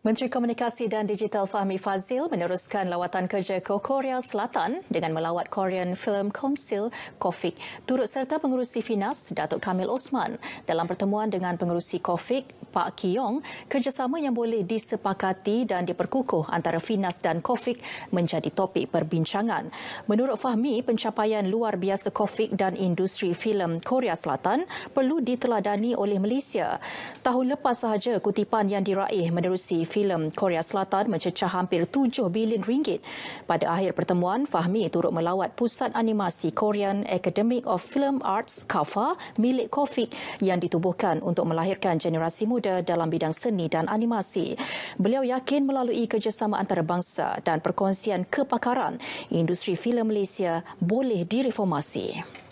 Menteri Komunikasi dan Digital Fahmi Fazil meneruskan lawatan kerja ke Korea Selatan dengan melawat Korean Film Council COFIC turut serta pengurusi Finas Datuk Kamil Osman dalam pertemuan dengan pengurusi COFIC Pak Kiong, kerjasama yang boleh disepakati dan diperkukuh antara Finas dan COFIC menjadi topik perbincangan. Menurut Fahmi, pencapaian luar biasa COFIC dan industri filem Korea Selatan perlu diteladani oleh Malaysia. Tahun lepas sahaja, kutipan yang diraih menerusi filem Korea Selatan mencecah hampir 7 bilion ringgit. Pada akhir pertemuan, Fahmi turut melawat Pusat Animasi Korean Academic of Film Arts KAFA milik Kofik yang ditubuhkan untuk melahirkan generasi muda dalam bidang seni dan animasi. Beliau yakin melalui kerjasama antarabangsa dan perkongsian kepakaran, industri filem Malaysia boleh direformasi.